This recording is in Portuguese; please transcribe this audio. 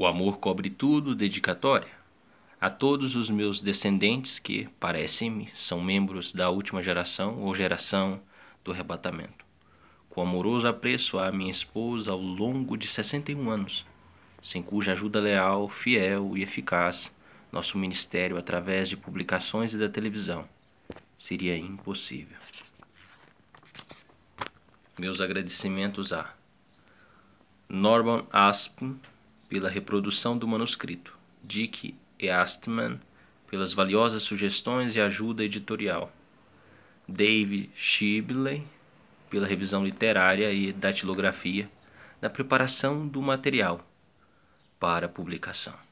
O amor cobre tudo, dedicatória a todos os meus descendentes que, parecem-me, são membros da última geração ou geração do arrebatamento. Com amoroso apreço à minha esposa ao longo de 61 anos, sem cuja ajuda leal, fiel e eficaz nosso ministério através de publicações e da televisão seria impossível. Meus agradecimentos a Norman Aspin pela reprodução do manuscrito, Dick Eastman pelas valiosas sugestões e ajuda editorial, Dave Shibley pela revisão literária e datilografia na preparação do material para publicação.